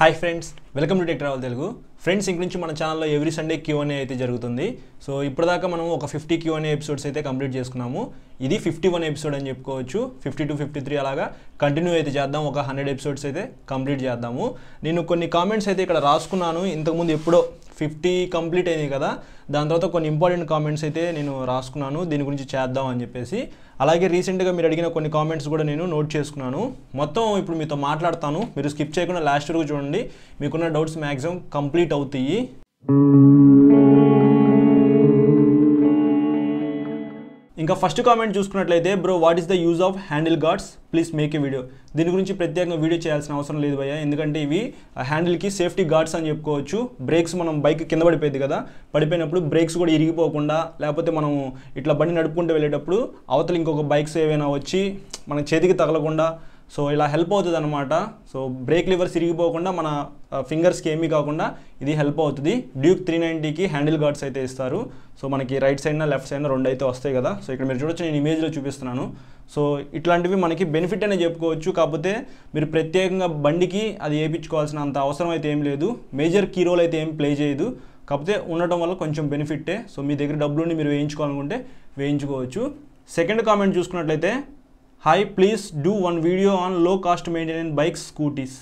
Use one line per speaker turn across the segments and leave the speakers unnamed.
hi friends welcome to tech travel Telugu friends ఇంక నుంచి మన ఛానల్లో ఎవ్రీ సండే క్యూ అనే అయితే జరుగుతుంది సో ఇప్పటిదాకా మనం ఒక ఫిఫ్టీ క్యూ అనే ఎపిసోడ్స్ అయితే కంప్లీట్ చేసుకున్నాము ఇది ఫిఫ్టీ వన్ ఎపిసోడ్ అని చెప్పుకోవచ్చు ఫిఫ్టీ టు ఫిఫ్టీ త్రీ అలాగా కంటిన్యూ అయితే చేద్దాం ఒక హండ్రెడ్ ఎపిసోడ్స్ అయితే కంప్లీట్ చేద్దాము నేను కొన్ని కామెంట్స్ అయితే ఇక్కడ రాసుకున్నాను ఇంతకుముందు ఎప్పుడో ఫిఫ్టీ కంప్లీట్ అయింది కదా దాని తర్వాత కొన్ని ఇంపార్టెంట్ కామెంట్స్ అయితే నేను రాసుకున్నాను దీని గురించి చేద్దాం అని చెప్పేసి అలాగే రీసెంట్గా మీరు అడిగిన కొన్ని కామెంట్స్ కూడా నేను నోట్ చేసుకున్నాను మొత్తం ఇప్పుడు మీతో మాట్లాడతాను మీరు స్కిప్ చేయకుండా లాస్ట్ వరకు చూడండి మీకున్న డౌట్స్ మ్యాక్సిమం కంప్లీట్ అవుతాయి ఇంకా ఫస్ట్ కామెంట్ చూసుకున్నట్లయితే bro what is the use of handle guards please make a video దీని గురించి ప్రత్యేకంగా వీడియో చేయాల్సిన అవసరం లేదు భయ్య ఎందుకంటే ఇవి హ్యాండిల్కి సేఫ్టీ గార్డ్స్ అని చెప్పుకోవచ్చు బ్రేక్స్ మనం బైక్ కింద పడిపోయింది కదా పడిపోయినప్పుడు బ్రేక్స్ కూడా ఇరిగిపోకుండా లేకపోతే మనం ఇట్లా బండి నడుపుకుంటూ వెళ్ళేటప్పుడు అవతల ఇంకొక బైక్స్ ఏవైనా వచ్చి మన చేతికి తగలకుండా సో ఇలా హెల్ప్ అవుతుంది అనమాట సో బ్రేక్ లివర్స్ ఇరిగిపోకుండా మన ఫింగర్స్కి ఏమీ కాకుండా ఇది హెల్ప్ అవుతుంది డ్యూక్ త్రీ నైంటీకి హ్యాండిల్ గార్డ్స్ అయితే ఇస్తారు సో మనకి రైట్ సైడ్న లెఫ్ట్ సైడ్న రెండు అయితే వస్తాయి కదా సో ఇక్కడ మీరు చూడొచ్చు నేను ఇమేజ్లో చూపిస్తున్నాను సో ఇట్లాంటివి మనకి బెనిఫిట్ అనే చెప్పుకోవచ్చు కాకపోతే మీరు ప్రత్యేకంగా బండికి అది వేయించుకోవాల్సిన అంత అవసరం అయితే ఏం లేదు మేజర్ కీ రోల్ అయితే ఏం ప్లే చేయదు కాకపోతే ఉండటం వల్ల కొంచెం బెనిఫిట్టే సో మీ దగ్గర డబ్బులుని మీరు వేయించుకోవాలనుకుంటే వేయించుకోవచ్చు సెకండ్ కామెంట్ చూసుకున్నట్లయితే hi please do one video on low cost maintenance bikes scooties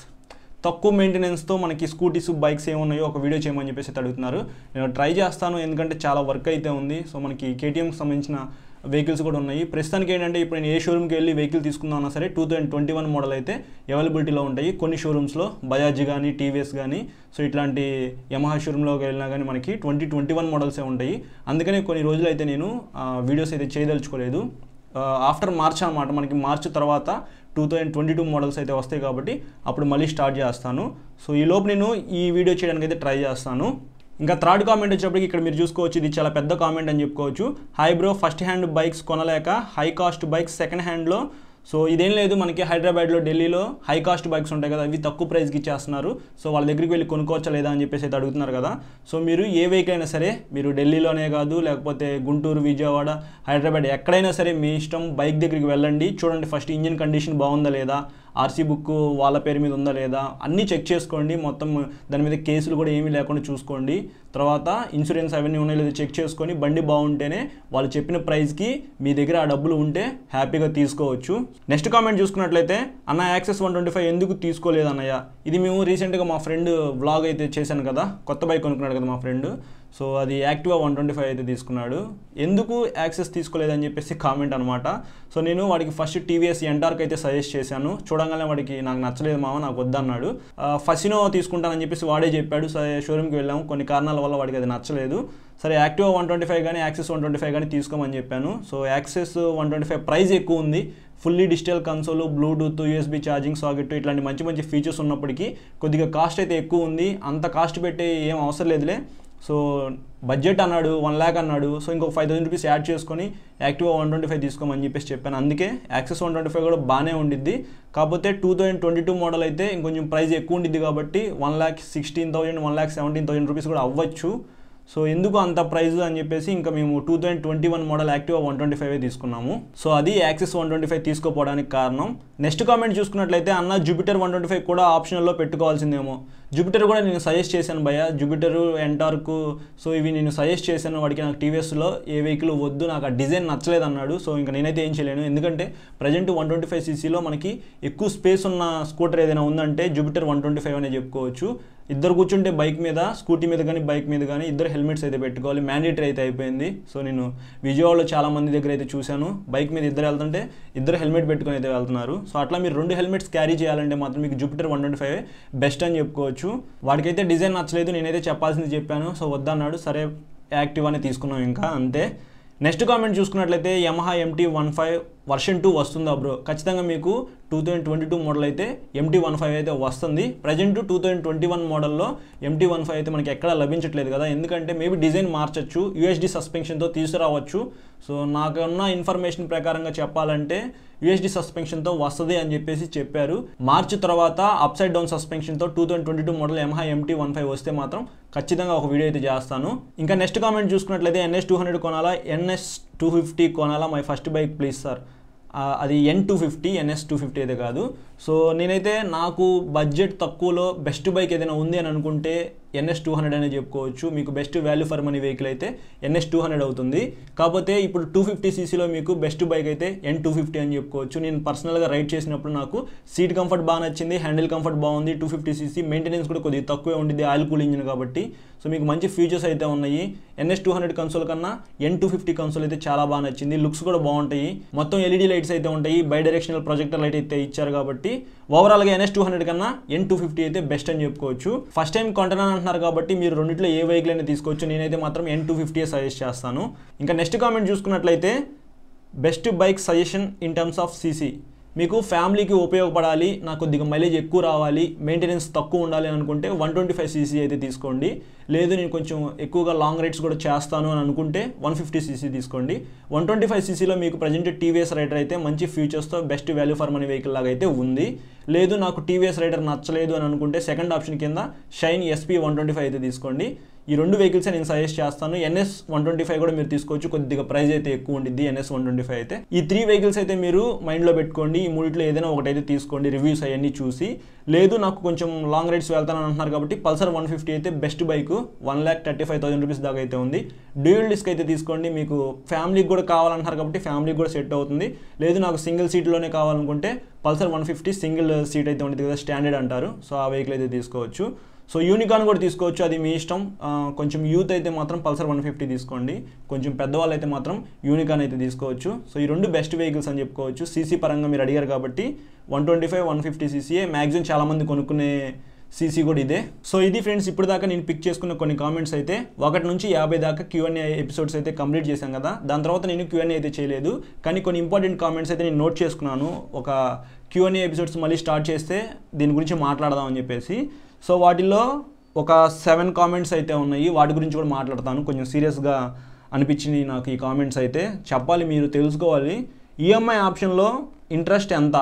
తక్కువ మెయింటెనెన్స్తో మనకి స్కూటీస్ బైక్స్ ఏమున్నాయో ఒక వీడియో చేయమని చెప్పేసి అడుగుతున్నారు నేను ట్రై చేస్తాను ఎందుకంటే చాలా వర్క్ అయితే ఉంది సో మనకి కేటీఎంకి సంబంధించిన వెహికల్స్ కూడా ఉన్నాయి ప్రస్తుతానికి ఏంటంటే ఇప్పుడు నేను ఏ షోరూమ్కి వెళ్ళి వెహికల్ తీసుకుందామన్నా సరే two thousand twenty one model అయితే అవైలబిలిటీలో ఉంటాయి కొన్ని షోరూమ్స్లో బజాజ్ కానీ టీవీఎస్ కానీ సో ఇట్లాంటి యమహా షోరూంలోకి వెళ్ళినా కానీ మనకి ట్వంటీ ట్వంటీ వన్ మోడల్సే ఉంటాయి అందుకనే కొన్ని రోజులు అయితే నేను వీడియోస్ అయితే చేయదలుచుకోలేదు ఆఫ్టర్ మార్చ్ అనమాట మనకి మార్చ్ తర్వాత two thousand twenty two models అయితే వస్తాయి కాబట్టి అప్పుడు మళ్ళీ స్టార్ట్ చేస్తాను సో ఈ లోపు నేను ఈ వీడియో చేయడానికి అయితే ట్రై చేస్తాను ఇంకా థర్డ్ కామెంట్ వచ్చేప్పటికి ఇక్కడ మీరు చూసుకోవచ్చు ఇది చాలా పెద్ద కామెంట్ అని చెప్పుకోవచ్చు hi bro first hand bikes కొనలేక హై కాస్ట్ బైక్స్ సెకండ్ హ్యాండ్లో సో ఇదేం లేదు మనకి హైదరాబాద్లో ఢిల్లీలో హై కాస్ట్ బైక్స్ ఉంటాయి కదా అవి తక్కువ ప్రైస్కి ఇచ్చేస్తున్నారు సో వాళ్ళ దగ్గరికి వెళ్ళి కొనుక్కోవచ్చా లేదా అని చెప్పేసి అయితే అడుగుతున్నారు కదా సో మీరు ఏ వెహికల్ అయినా సరే మీరు ఢిల్లీలోనే కాదు లేకపోతే గుంటూరు విజయవాడ హైదరాబాద్ ఎక్కడైనా సరే మీ ఇష్టం బైక్ దగ్గరికి వెళ్ళండి చూడండి ఫస్ట్ ఇంజిన్ కండిషన్ బాగుందా లేదా ఆర్సీ బుక్ వాళ్ళ పేరు మీద ఉందా లేదా అన్నీ చెక్ చేసుకోండి మొత్తం దాని మీద కేసులు కూడా ఏమీ లేకుండా చూసుకోండి తర్వాత ఇన్సూరెన్స్ అవన్నీ ఉన్నాయో లేదో చెక్ చేసుకొని బండి బాగుంటేనే వాళ్ళు చెప్పిన ప్రైస్కి మీ దగ్గర ఆ డబ్బులు ఉంటే హ్యాపీగా తీసుకోవచ్చు నెక్స్ట్ కామెంట్ చూసుకున్నట్లయితే అన్న యాక్సెస్ వన్ ట్వంటీ ఫైవ్ ఎందుకు తీసుకోలేదు అన్నయ్య ఇది మేము రీసెంట్గా మా ఫ్రెండ్ వ్లాగ్ అయితే చేశాను కదా కొత్త బైక్ కొనుక్కున్నాడు కదా మా ఫ్రెండ్ సో అది యాక్టివా వన్ ట్వంటీ ఫైవ్ అయితే తీసుకున్నాడు ఎందుకు యాక్సెస్ తీసుకోలేదని చెప్పేసి కామెంట్ అనమాట సో నేను వాడికి ఫస్ట్ టీవీఎస్ ఎంటార్క్ అయితే సజెస్ట్ చేశాను చూడంగానే వాడికి నాకు నచ్చలేదు మామ నాకు వద్దన్నాడు ఫసినో తీసుకుంటానని చెప్పేసి వాడే చెప్పాడు సరే షోరూమ్కి వెళ్ళాము కొన్ని కారణాల వల్ల వాడికి అది నచ్చలేదు సరే యాక్టివా వన్ ట్వంటీ ఫైవ్ కానీ యాక్సెస్ వన్ ట్వంటీ ఫైవ్ కానీ తీసుకోమని చెప్పాను so Access one twenty five price ఎక్కువ ఉంది fully digital console Bluetooth USB charging socket ఇట్లాంటి మంచి మంచి ఫీచర్స్ ఉన్నప్పటికీ కొద్దిగా కాస్ట్ అయితే ఎక్కువ ఉంది అంత కాస్ట్ పెట్టే ఏం అవసరం లేదులే సో బడ్జెట్ అన్నాడు వన్ ల్యాక్ అన్నాడు సో ఇంకొక ఫైవ్ థౌసండ్ రూపీస్ యాడ్ చేసుకొని యాక్టివ్ వన్ ట్వంటీ ఫైవ్ తీసుకోమని చెప్పేసి చెప్పాను అందుకే యాక్సెస్ వన్ ట్వంటీ ఫైవ్ కూడా బాగానే ఉండిద్ది కాకపోతే two thousand twenty two model అయితే ఇంకొంచెం ప్రైస్ ఎక్కువ ఉండిద్ది కాబట్టి one lakh sixteen thousand one lakh seventeen thousand rupees కూడా అవ్వచ్చు సో ఎందుకు అంత ప్రైస్ అని చెప్పేసి ఇంకా మేము two thousand twenty one model Activa one twenty five తీసుకున్నాము సో అది యాక్సిస్ వన్ ట్వంటీ ఫైవ్ తీసుకోపోవడానికి కారణం నెక్స్ట్ కామెంట్ చూసుకున్నట్లయితే అన్న జూపిటర్ వన్ ట్వంటీ ఫైవ్ కూడా ఆప్షన్లో పెట్టుకోవాల్సిందేమో జూపిటర్ కూడా నేను సజెస్ట్ చేశాను భయ జూపిటర్ ఎంటార్కు సో ఇవి నేను సజెస్ట్ చేశాను వాడికి నాకు టీవీఎస్లో ఏ వెహికల్ వద్దు నాకు ఆ డిజైన్ నచ్చలేదు అన్నాడు సో ఇంకా నేనైతే ఏం చేయలేను ఎందుకంటే ప్రజెంట్ వన్ ట్వంటీ ఫైవ్ సీసీలో మనకి ఎక్కువ స్పేస్ ఉన్న స్కూటర్ ఏదైనా ఉందంటే జూపిటర్ వన్ ట్వంటీ ఫైవ్ అనే చెప్పుకోవచ్చు ఇద్దరు కూర్చుంటే బైక్ మీద స్కూటీ మీద కానీ బైక్ మీద కానీ ఇద్దరు హెల్మెట్స్ అయితే పెట్టుకోవాలి మ్యాండేటరీ అయితే అయిపోయింది సో నేను విజయవాడలో చాలా మంది దగ్గర అయితే చూశాను బైక్ మీద ఇద్దరు వెళ్తుంటే ఇద్దరు హెల్మెట్ పెట్టుకుని అయితే వెళ్తున్నారు సో అట్లా మీరు రెండు హెల్మెట్స్ క్యారీ చేయాలంటే మాత్రం మీకు Jupiter one twenty five best అని చెప్పుకోవచ్చు వాడికైతే డిజైన్ నచ్చలేదు నేనైతే చెప్పాల్సింది చెప్పాను సో వద్దన్నాడు సరే యాక్టివ్ అని తీసుకున్నాం ఇంకా అంతే నెక్స్ట్ కామెంట్ చూసుకున్నట్లయితే Yamaha MT one five version two వస్తుందా బ్రో ఖచ్చితంగా మీకు two thousand twenty two model అయితే ఎంటీ వన్ ఫైవ్ అయితే వస్తుంది present two thousand twenty one మోడల్లో ఎంటీ వన్ ఫైవ్ అయితే మనకి ఎక్కడ లభించట్లేదు కదా ఎందుకంటే మేబీ డిజైన్ మార్చచ్చు యూఎస్డి సస్పెన్షన్తో తీసుకురావచ్చు సో నాకున్న ఇన్ఫర్మేషన్ ప్రకారంగా చెప్పాలంటే యూఎస్డి సస్పెన్షన్తో వస్తుంది అని చెప్పేసి చెప్పారు మార్చి తర్వాత అప్ సైడ్ డౌన్ సస్పెన్షన్తో two thousand twenty two model ఎంహా ఎంటీ వన్ ఫైవ్ వస్తే మాత్రం ఖచ్చితంగా ఒక వీడియో అయితే చేస్తాను ఇంకా నెక్స్ట్ కామెంట్ చూసుకున్నట్లయితే ఎన్ఎస్ టూ హండ్రెడ్ కొనాలా ఎన్ఎస్ టూ ఫిఫ్టీ కొనాలా my first bike please sir అది N two fifty N S two fifty అయితే కాదు సో నేనైతే నాకు బడ్జెట్ తక్కువలో బెస్ట్ బైక్ ఏదైనా ఉంది అని అనుకుంటే ఎన్ఎస్ టూ హండ్రెడ్ అనేది చెప్పుకోవచ్చు మీకు best value for money vehicle అయితే ఎన్ఎస్ టూ హండ్రెడ్ అవుతుంది కాకపోతే ఇప్పుడు టూ ఫిఫ్టీ సీసీలో మీకు బెస్ట్ బైక్ అయితే ఎన్ టూ ఫిఫ్టీ అని చెప్పుకోవచ్చు నేను పర్సనల్గా రైడ్ చేసినప్పుడు నాకు సీట్ కంఫర్ట్ బాగా నచ్చింది హ్యాండిల్ కంఫర్ట్ బాగుంది టూ ఫిఫ్టీ సీసీ మెయింటెనెన్స్ కూడా కొద్దిగా తక్కువే ఉండింది ఆయిల్ కూల్ ఇంజిన్ కాబట్టి సో మీకు మంచి ఫీచర్స్ అయితే ఉన్నాయి ఎన్ఎస్ టూ హండ్రెడ్ కన్సోల్ కన్నా ఎన్ టూ ఫిఫ్టీ కన్సోల్ అయితే చాలా బాగా నచ్చింది లుక్స్ కూడా బాగుంటాయి మొత్తం ఎల్ఈడి లైట్స్ e అయితే ఉంటాయి బై డైరెక్షనల్ ప్రొజెక్టర్ లైట్ అయితే ఇచ్చారు కాబట్టి ఓవరాల్గా ఎన్ఎస్ టూ హండ్రెడ్ కన్నా ఎన్ టూ ఫిఫ్టీ అయితే బెస్ట్ అని చెప్పుకోవచ్చు ఫస్ట్ టైం కొంటున్నాను అంటున్నారు కాబట్టి మీరు రెండింటిలో ఏ వెహికల్ అయినా తీసుకోవచ్చు నేనైతే మాత్రం ఎన్ టూ ఫిఫ్టీయే సజెస్ట్ చేస్తాను ఇంకా నెక్స్ట్ కామెంట్ చూసుకున్నట్లయితే best bike suggestion in terms of CC మీకు ఫ్యామిలీకి ఉపయోగపడాలి నాకు కొద్దిగా మైలేజ్ ఎక్కువ రావాలి మెయింటెనెన్స్ తక్కువ ఉండాలి అనుకుంటే వన్ ట్వంటీ ఫైవ్ సీసీ అయితే తీసుకోండి లేదు నేను కొంచెం ఎక్కువగా లాంగ్ రైడ్స్ కూడా చేస్తాను అని అనుకుంటే వన్ ఫిఫ్టీ సీసీ తీసుకోండి వన్ ట్వంటీ ఫైవ్ సీసీలో మీకు ప్రజెంట్ టీవీఎస్ రైడర్ అయితే మంచి ఫ్యూచర్స్తో best value for money vehicle లాగా అయితే ఉంది లేదు నాకు టీవీఎస్ రైడర్ నచ్చలేదు అని అనుకుంటే సెకండ్ ఆప్షన్ కింద Shine SP one twenty five అయితే తీసుకోండి ఈ రెండు వెహికల్స్ నేను సజెస్ట్ చేస్తాను ఎన్ఎస్ వన్ ట్వంటీ ఫైవ్ కూడా మీరు తీసుకోవచ్చు కొద్దిగా ప్రైస్ అయితే ఎక్కువ ఉండింది ఎన్ఎస్ వన్ ట్వంటీ ఫైవ్ అయితే ఈ త్రీ వెహికల్స్ అయితే మీరు మైండ్లో పెట్టుకోండి ఈ మూడిట్లో ఏదైనా ఒకటైతే తీసుకోండి రివ్యూస్ అవన్నీ చూసి లేదు నాకు కొంచెం లాంగ్ రైడ్స్ వెళ్తానని అంటున్నారు కాబట్టి పల్సర్ వన్ ఫిఫ్టీ అయితే best bike one lakh thirty five thousand rupees దాకా అయితే ఉంది డ్యూయల్ డిస్క్ అయితే తీసుకోండి మీకు ఫ్యామిలీకి కూడా కావాలంటున్నారు కాబట్టి ఫ్యామిలీకి కూడా సెట్ అవుతుంది లేదు నాకు సింగిల్ సీట్లోనే కావాలనుకుంటే Pulsar one fifty single seat అయితే ఉంటుంది కదా స్టాండర్డ్ అంటారు సో ఆ వెహికల్ అయితే తీసుకోవచ్చు సో యూనికాన్ కూడా తీసుకోవచ్చు అది మీ ఇష్టం కొంచెం యూత్ అయితే మాత్రం పల్సర్ వన్ ఫిఫ్టీ తీసుకోండి కొంచెం పెద్దవాళ్ళు అయితే మాత్రం యూనికాన్ అయితే తీసుకోవచ్చు సో ఈ రెండు బెస్ట్ వెహికల్స్ అని చెప్పుకోవచ్చు సీసీ పరంగా మీరు అడిగారు కాబట్టి one twenty five one fifty సీసీఏ మ్యాక్సిమం చాలామంది కొనుక్కునే సీసీ కూడా ఇదే సో ఇది ఫ్రెండ్స్ ఇప్పుడు దాకా నేను పిక్ చేసుకున్న కొన్ని కామెంట్స్ అయితే ఒకటి నుంచి యాభై దాకా క్యూఎన్ఏ ఎపిసోడ్స్ అయితే కంప్లీట్ చేశాం కదా దాని తర్వాత నేను క్యూఎన్ఏ అయితే చేయలేదు కానీ కొన్ని ఇంపార్టెంట్ కామెంట్స్ అయితే నేను నోట్ చేసుకున్నాను ఒక క్యూఎన్ఏ ఎపిసోడ్స్ మళ్ళీ స్టార్ట్ చేస్తే దీని గురించి మాట్లాడదాం అని చెప్పేసి సో వాటిల్లో ఒక సెవెన్ కామెంట్స్ అయితే ఉన్నాయి వాటి గురించి కూడా మాట్లాడతాను కొంచెం సీరియస్గా అనిపించింది నాకు ఈ కామెంట్స్ అయితే చెప్పాలి మీరు తెలుసుకోవాలి ఈఎంఐ ఆప్షన్లో ఇంట్రెస్ట్ ఎంత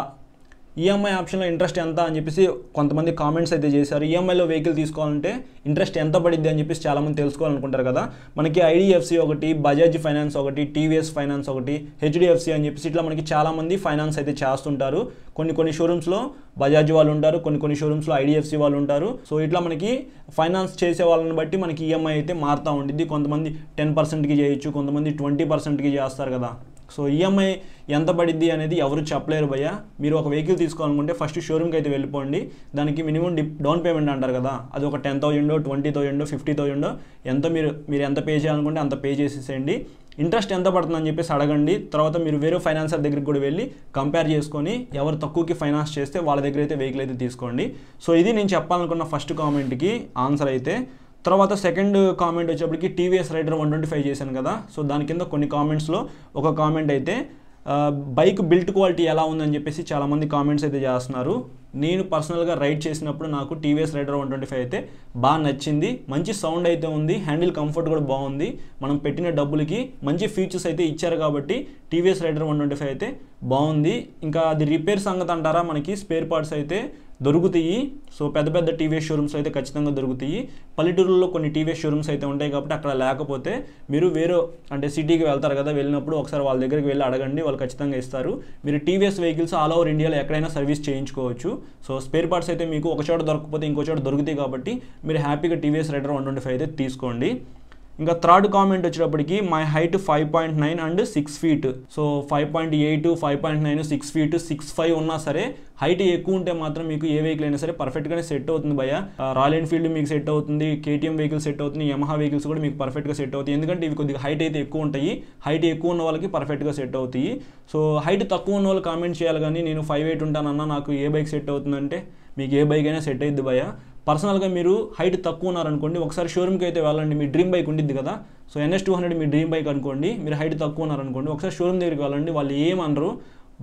ఈఎంఐ ఆప్షన్లో ఇంట్రెస్ట్ ఎంత అని చెప్పేసి కొంతమంది కామెంట్స్ అయితే చేశారు ఈఎంఐలో e వెహికల్ తీసుకోవాలంటే ఇంట్రెస్ట్ ఎంత పడిద్ది అని చెప్పేసి చాలామంది తెలుసుకోవాలనుకుంటారు కదా మనకి ఐడిఎఫ్సి ఒకటి బజాజ్ ఫైనాన్స్ ఒకటి టీవీఎస్ ఫైనాన్స్ ఒకటి హెచ్డిఎఫ్సి అని చెప్పేసి ఇట్లా మనకి చాలామంది ఫైనాన్స్ అయితే చేస్తుంటారు కొన్ని కొన్ని షోరూమ్స్లో బజాజ్ వాళ్ళు ఉంటారు కొన్ని కొన్ని షోరూమ్స్లో ఐడిఎఫ్సి వాళ్ళు ఉంటారు సో ఇట్లా మనకి ఫైనాన్స్ చేసే వాళ్ళని బట్టి మనకి ఈఎంఐ e అయితే మారుతూ ఉంటుంది కొంతమంది టెన్ పర్సెంట్కి చేయొచ్చు కొంతమంది ట్వంటీ పర్సెంట్కి చేస్తారు కదా సో ఈఎంఐ e ఎంత పడిద్ది అనేది ఎవరు చెప్పలేరు భయ్య మీరు ఒక వెహికల్ తీసుకోవాలనుకుంటే ఫస్ట్ షోరూమ్కి అయితే వెళ్ళిపోండి దానికి మినిమం డౌన్ పేమెంట్ అంటారు కదా అది ఒక టెన్ థౌజండో ట్వంటీ థౌజండో ఫిఫ్టీ థౌజండో ఎంత మీరు మీరు ఎంత పే చేయాలనుకుంటే అంత పే చేసేసేయండి ఇంట్రెస్ట్ ఎంత పడుతుందని చెప్పేసి అడగండి తర్వాత మీరు వేరే ఫైనాన్సర్ దగ్గరికి కూడా వెళ్ళి కంపేర్ చేసుకొని ఎవరు తక్కువకి ఫైనాన్స్ చేస్తే వాళ్ళ దగ్గర అయితే వెహికల్ అయితే తీసుకోండి సో ఇది నేను చెప్పాలనుకున్న ఫస్ట్ కామెంట్కి ఆన్సర్ అయితే తర్వాత సెకండ్ కామెంట్ వచ్చేప్పటికి TVS Raider one twenty five చేశాను కదా సో దాని కింద కొన్ని కామెంట్స్లో ఒక కామెంట్ అయితే బైక్ బిల్ట్ క్వాలిటీ ఎలా ఉందని చెప్పేసి చాలామంది కామెంట్స్ అయితే చేస్తున్నారు నేను పర్సనల్గా రైడ్ చేసినప్పుడు నాకు TVS Raider one twenty five అయితే బాగా నచ్చింది మంచి సౌండ్ అయితే ఉంది హ్యాండిల్ కంఫర్ట్ కూడా బాగుంది మనం పెట్టిన డబ్బులకి మంచి ఫీచర్స్ అయితే ఇచ్చారు కాబట్టి TVS Raider one twenty five అయితే బాగుంది ఇంకా అది రిపేర్ సంగతి అంటారా మనకి స్పేర్ పార్ట్స్ అయితే దొరుకుతాయి సో పెద్ద పెద్ద టీవీ షోరూమ్స్ అయితే ఖచ్చితంగా దొరుకుతాయి పల్లెటూరులో కొన్ని టీవీ షోరూమ్స్ అయితే ఉంటాయి కాబట్టి అక్కడ లేకపోతే మీరు వేరే అంటే సిటీకి వెళ్తారు కదా వెళ్ళినప్పుడు ఒకసారి వాళ్ళ దగ్గరికి వెళ్ళి అడగండి వాళ్ళు ఖచ్చితంగా ఇస్తారు మీరు టీవీఎస్ వెహికల్స్ ఆల్ ఓవర్ ఇండియాలో ఎక్కడైనా సర్వీస్ చేయించుకోవచ్చు సో స్పేర్ పార్ట్స్ అయితే మీకు ఒక చోట దొరకకపోతే ఇంకో చోట దొరుకుతాయి కాబట్టి మీరు హ్యాపీగా TVS Raider one twenty five అయితే తీసుకోండి ఇంకా థర్డ్ కామెంట్ వచ్చేటప్పటికి my height five point nine and six feet so five point eight five point nine six feet six five ఉన్నా సరే హైట్ ఎక్కువ ఉంటే మాత్రం మీకు ఏ వెహికల్ అయినా సరే పర్ఫెక్ట్గానే సెట్ అవుతుంది భయ రాయల్ ఎన్ఫీల్డ్ మీకు సెట్ అవుతుంది కేటీఎం వెహికల్ సెట్ అవుతుంది యమహా వెహికల్స్ కూడా మీకు పర్ఫెక్ట్గా సెట్ అవుతాయి ఎందుకంటే ఇవి కొద్దిగా హైట్ అయితే ఎక్కువ ఉంటాయి హైట్ ఎక్కువ ఉన్న వాళ్ళకి పర్ఫెక్ట్గా సెట్ అవుతాయి సో హైట్ తక్కువ ఉన్న వాళ్ళు కామెంట్ చేయాలి కానీ నేను ఫైవ్ ఎయిట్ ఉంటానన్నా నాకు ఏ బైక్ సెట్ అవుతుందంటే మీకు ఏ బైక్ అయినా సెట్ అయింది భయ పర్సనల్గా మీరు హైట్ తక్కువ ఉన్నారనుకోండి ఒకసారి షోరూమ్కి అయితే వెళ్ళండి మీ డ్రీమ్ బైక్ ఉండింది కదా సో ఎన్ఎస్ టూ హండ్రెడ్ మీ డ్రీమ్ బైక్ అనుకోండి మీరు హైట్ తక్కువ ఉన్నారనుకోండి ఒకసారి షోరూమ్ దగ్గరికి వెళ్ళండి వాళ్ళు ఏమనరు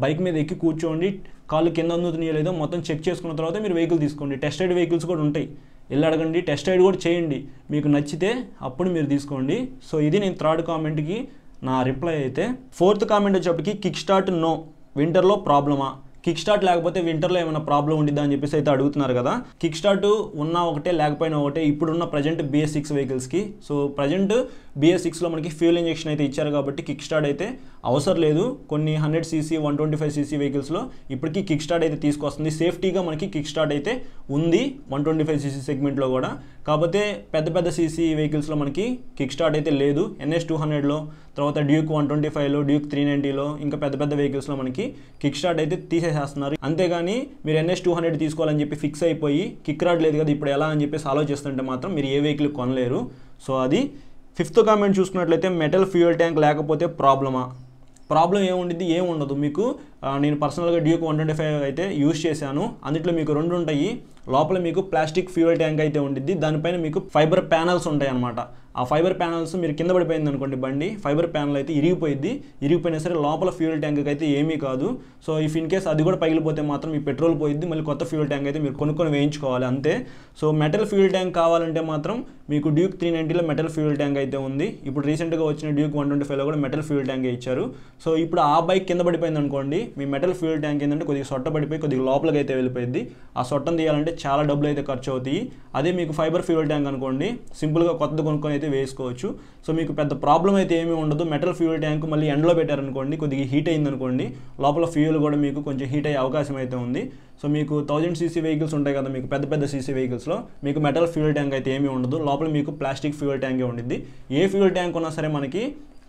బైక్ మీద ఎక్కి కూర్చోండి కాళ్ళు కింద అందుతున్నాయో లేదో మొత్తం చెక్ చేసుకున్న తర్వాత మీరు వెహికల్ తీసుకోండి టెస్టెడ్ వెహికల్స్ కూడా ఉంటాయి వెళ్ళి అడగండి టెస్ట్ రైడ్ కూడా చేయండి మీకు నచ్చితే అప్పుడు మీరు తీసుకోండి సో ఇది నేను థర్డ్ కామెంట్కి నా రిప్లై అయితే ఫోర్త్ కామెంట్ వచ్చేప్పటికి కిక్ స్టార్ట్ నో వింటర్లో ప్రాబ్లమా కిక్ స్టార్ట్ లేకపోతే వింటర్లో ఏమైనా ప్రాబ్లం ఉండిద్దా అని చెప్పేసి అయితే అడుగుతున్నారు కదా కిక్ స్టార్ట్ ఉన్నా ఒకటే లేకపోయినా ఒకటే ఇప్పుడున్న ప్రజెంట్ బిఎస్ సిక్స్ వెహికల్స్కి సో ప్రజెంట్ బిఎస్ సిక్స్లో మనకి ఫ్యూల్ ఇంజెక్షన్ అయితే ఇచ్చారు కాబట్టి కిక్ స్టార్ట్ అయితే అవసరం లేదు కొన్ని hundred CC one twenty five CC వెహికల్స్లో ఇప్పటికీ కిక్ స్టార్ట్ అయితే తీసుకొస్తుంది సేఫ్టీగా మనకి కిక్ స్టార్ట్ అయితే ఉంది వన్ ట్వంటీ ఫైవ్ సీసీ సెగ్మెంట్లో కూడా కాకపోతే పెద్ద పెద్ద సీసీ వెహికల్స్లో మనకి కిక్ స్టార్ట్ అయితే లేదు ఎన్ఎస్ టూ హండ్రెడ్లో తర్వాత డ్యూక్ వన్ ట్వంటీ ఫైవ్లో డ్యూక్ త్రీ నైంటీలో ఇంకా పెద్ద పెద్ద వెహికల్స్లో మనకి కిక్ స్టార్ట్ అయితే తీసేసేస్తున్నారు అంతేగాని మీరు ఎన్ఎస్ టూ హండ్రెడ్ తీసుకోవాలని చెప్పి ఫిక్స్ అయిపోయి కిక్ రాడ్ లేదు కదా ఇప్పుడు ఎలా అని చెప్పేసి ఆలోచిస్తుంటే మాత్రం మీరు ఏ వెహికల్ కొనలేరు సో అది ఫిఫ్త్ కామెంట్ చూసుకున్నట్లయితే మెటల్ ఫ్యూయల్ ట్యాంక్ లేకపోతే ప్రాబ్లమా ప్రాబ్లం ఏముండిద్ది ఏముండదు మీకు నేను పర్సనల్గా డ్యూక్ వన్ ట్వంటీ ఫైవ్ అయితే యూజ్ చేశాను అందులో మీకు రెండు ఉంటాయి లోపల మీకు ప్లాస్టిక్ ఫ్యూయల్ ట్యాంక్ అయితే ఉండిద్ది దానిపైన మీకు ఫైబర్ ప్యానల్స్ ఉంటాయి అనమాట ఆ ఫైబర్ ప్యానల్స్ మీరు కింద పడిపోయింది అనుకోండి బండి ఫైబర్ ప్యానల్ అయితే ఇరిగిపోయింది ఇరిగిపోయినా సరే లోపల ఫ్యూయల్ ట్యాంక్ అయితే ఏమీ కాదు సో ఇఫ్ ఇన్ కేస్ అది కూడా పగిలిపోతే మాత్రం మీ పెట్రోల్ పోయిద్ది మళ్ళీ కొత్త ఫ్యూయల్ ట్యాంక్ అయితే మీరు కొనుక్కొని వేయించుకోవాలి అంతే సో మెటల్ ఫ్యూయల్ ట్యాంక్ కావాలంటే మాత్రం మీకు డ్యూక్ త్రీ నైంటీలో మెటల్ ఫ్యూయల్ ట్యాంక్ అయితే ఉంది ఇప్పుడు రీసెంట్గా వచ్చిన డ్యూక్ వన్ ట్వంటీ ఫైవ్లో కూడా మెటల్ ఫ్యూయల్ ట్యాంక్ ఇచ్చారు సో ఇప్పుడు ఆ బైక్ కింద పడిపోయింది అనుకోండి మీ మెటల్ ఫ్యూల్ ట్యాంక్ ఏంటంటే కొద్దిగా సొట్ట పడిపోయి కొద్దిగా లోపలికి అయితే వెళ్ళిపోయింది ఆ సొట్టను తీయాలంటే చాలా డబ్బులు అయితే ఖర్చు అవుతాయి అదే మీకు ఫైబర్ ఫ్యూల్ ట్యాంక్ అనుకోండి సింపుల్గా కొత్త కొనుక్కొని అయితే వేసుకోవచ్చు సో మీకు పెద్ద ప్రాబ్లం అయితే ఏమీ ఉండదు మెటల్ ఫ్యూల్ ట్యాంక్ మళ్ళీ ఎండలో పెట్టారనుకోండి కొద్దిగా హీట్ అయిందనుకోండి లోపల ఫ్యూల్ కూడా మీకు కొంచెం హీట్ అయ్యే అవకాశం అయితే ఉంది సో మీకు థౌజండ్ సీసీ వెహికల్స్ ఉంటాయి కదా మీకు పెద్ద పెద్ద సీసీ వెహికల్స్లో మీకు మెటల్ ఫ్యూల్ ట్యాంక్ అయితే ఏమీ ఉండదు లోపల మీకు ప్లాస్టిక్ ఫ్యూల్ ట్యాంకే ఉండింది ఏ ఫ్యూల్ ట్యాంక్ ఉన్నా సరే మనకి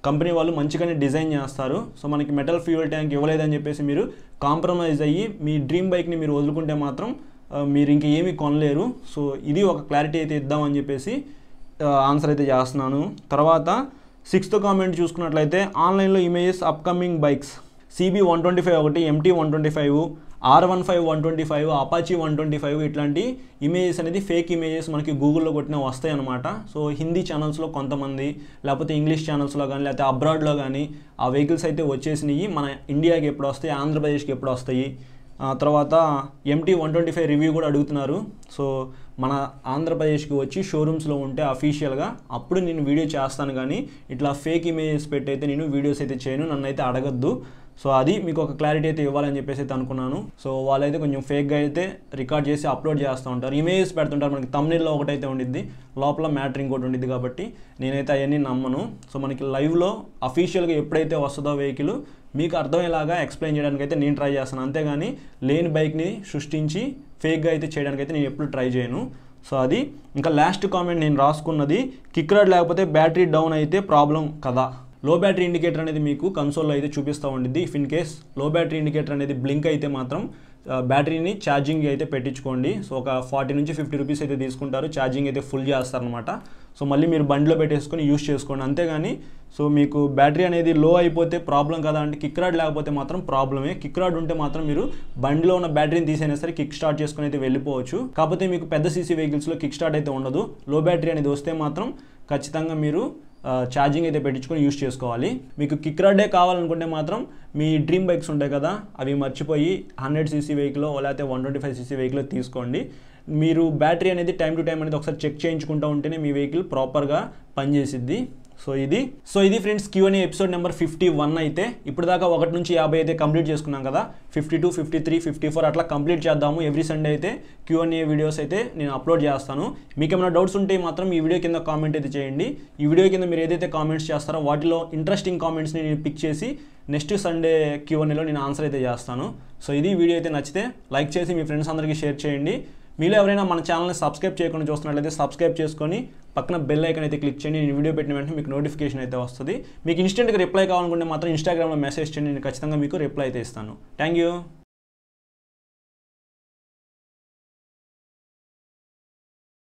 కంపెనీ వాళ్ళు మంచిగానే డిజైన్ చేస్తారు సో మనకి మెటల్ ఫ్యూయల్ ట్యాంక్ ఇవ్వలేదని చెప్పేసి మీరు కాంప్రమైజ్ అయ్యి మీ డ్రీమ్ బైక్ని మీరు వదులుకుంటే మాత్రం మీరు ఇంకా ఏమీ కొనలేరు సో ఇది ఒక క్లారిటీ అయితే ఇద్దామని చెప్పేసి ఆన్సర్ అయితే చేస్తున్నాను తర్వాత సిక్స్త్ కామెంట్ చూసుకున్నట్లయితే ఆన్లైన్లో images upcoming bikes CB one twenty five ఒకటి MT one twenty five R one five one twenty five Apache one twenty five ఇట్లాంటి ఇమేజెస్ అనేది ఫేక్ ఇమేజెస్ మనకి గూగుల్లో కొట్టిన వస్తాయి అనమాట సో హిందీ ఛానల్స్లో కొంతమంది లేకపోతే ఇంగ్లీష్ ఛానల్స్లో కానీ లేకపోతే అబ్రాడ్లో కానీ ఆ వెహికల్స్ అయితే వచ్చేసినాయి మన ఇండియాకి ఎప్పుడు వస్తాయి ఆంధ్రప్రదేశ్కి ఎప్పుడు వస్తాయి తర్వాత MT one twenty five review కూడా అడుగుతున్నారు సో మన ఆంధ్రప్రదేశ్కి వచ్చి షోరూమ్స్లో ఉంటే అఫీషియల్గా అప్పుడు నేను వీడియో చేస్తాను కానీ ఇట్లా ఫేక్ ఇమేజెస్ పెట్టి అయితే నేను వీడియోస్ అయితే చేయను నన్ను అయితే అడగద్దు సో అది మీకు ఒక క్లారిటీ అయితే ఇవ్వాలని చెప్పేసి అయితే అనుకున్నాను సో వాళ్ళైతే కొంచెం ఫేక్గా అయితే రికార్డ్ చేసి అప్లోడ్ చేస్తూ ఉంటారు ఇమేజెస్ పెడుతుంటారు మనకి తమ్నిల్లో ఒకటైతే ఉండిద్ది లోపల మ్యాటర్ ఇంకోటి ఉండిద్ది కాబట్టి నేనైతే అవన్నీ నమ్మను సో మనకి లైవ్లో అఫీషియల్గా ఎప్పుడైతే వస్తుందో వెహికల్ మీకు అర్థమయ్యేలాగా ఎక్స్ప్లెయిన్ చేయడానికి అయితే నేను ట్రై చేస్తాను అంతేగాని లేని బైక్ని సృష్టించి ఫేక్గా అయితే చేయడానికి అయితే నేను ఎప్పుడు ట్రై చేయను సో అది ఇంకా లాస్ట్ కామెంట్ నేను రాసుకున్నది కిక్ రాడ్ లేకపోతే బ్యాటరీ డౌన్ అయితే ప్రాబ్లం కదా లో బ్యాటరీ ఇండికేటర్ అనేది మీకు కన్సోల్లో అయితే చూపిస్తూ ఉండింది if in case low battery indicator అనేది బ్లింక్ అయితే మాత్రం బ్యాటరీని ఛార్జింగ్ అయితే పెట్టించుకోండి సో ఒక ఫార్టీ నుంచి ఫిఫ్టీ రూపీస్ అయితే తీసుకుంటారు ఛార్జింగ్ అయితే ఫుల్ చేస్తారనమాట సో మళ్ళీ మీరు బండిలో పెట్టేసుకొని యూజ్ చేసుకోండి అంతేగాని సో మీకు బ్యాటరీ అనేది లో అయిపోతే ప్రాబ్లం కదా అంటే కిక్ రాడ్ లేకపోతే మాత్రం ప్రాబ్లమే కిక్ రాడ్ ఉంటే మాత్రం మీరు బండిలో ఉన్న బ్యాటరీని తీసైనా సరే కిక్ స్టార్ట్ చేసుకుని అయితే వెళ్ళిపోవచ్చు కాకపోతే మీకు పెద్ద సీసీ వెహికల్స్లో కిక్ స్టార్ట్ అయితే ఉండదు లో బ్యాటరీ అనేది వస్తే మాత్రం ఖచ్చితంగా మీరు ఛార్జింగ్ అయితే పెట్టించుకొని యూస్ చేసుకోవాలి మీకు కిక్ రాడే కావాలనుకుంటే మాత్రం మీ డ్రీమ్ బైక్స్ ఉంటాయి కదా అవి మర్చిపోయి హండ్రెడ్ సీసీ వెహికల్ లేకపోతే వన్ ట్వంటీ ఫైవ్ సీసీ వెహికల్లో తీసుకోండి మీరు బ్యాటరీ అనేది టైం టు టైం అనేది ఒకసారి చెక్ చేయించుకుంటూ ఉంటేనే మీ వెహికల్ ప్రాపర్గా పనిచేసిద్ది సో ఇది సో ఇది friends QnA episode number fifty one అయితే ఇప్పుడు దాకా ఒకటి నుంచి యాభై అయితే కంప్లీట్ చేసుకున్నాం కదా fifty two fifty three fifty four అట్లా కంప్లీట్ చేద్దాము ఎవ్రీ సండే అయితే క్యూఎన్ఏ వీడియోస్ అయితే నేను అప్లోడ్ చేస్తాను మీకు ఏమైనా డౌట్స్ ఉంటే మాత్రం ఈ వీడియో కింద కామెంట్ అయితే చేయండి ఈ వీడియో కింద మీరు ఏదైతే కామెంట్స్ చేస్తారో వాటిలో ఇంట్రెస్టింగ్ కామెంట్స్ని నేను పిక్ చేసి నెక్స్ట్ సండే క్యూఎన్ఏలో నేను ఆన్సర్ అయితే చేస్తాను సో ఇది వీడియో అయితే నచ్చితే లైక్ చేసి మీ ఫ్రెండ్స్ అందరికీ షేర్ చేయండి మీలో ఎవరైనా మన ఛానల్ని సబ్స్క్రైబ్ చేయకుండా చూస్తున్నట్లయితే సబ్స్క్రైబ్ చేసుకొని పక్కన బెల్ ఐకన్ అయితే క్లిక్ చేయండి నేను వీడియో పెట్టిన వెంటనే మీకు నోటిఫికేషన్ అయితే వస్తుంది మీకు ఇన్స్టెంట్గా రిప్లై కావాలనుకుంటే మాత్రం ఇన్స్టాగ్రామ్లో మెసేజ్ చేయండి నేను ఖచ్చితంగా మీకు రిప్లై అయితే ఇస్తాను థ్యాంక్ యూ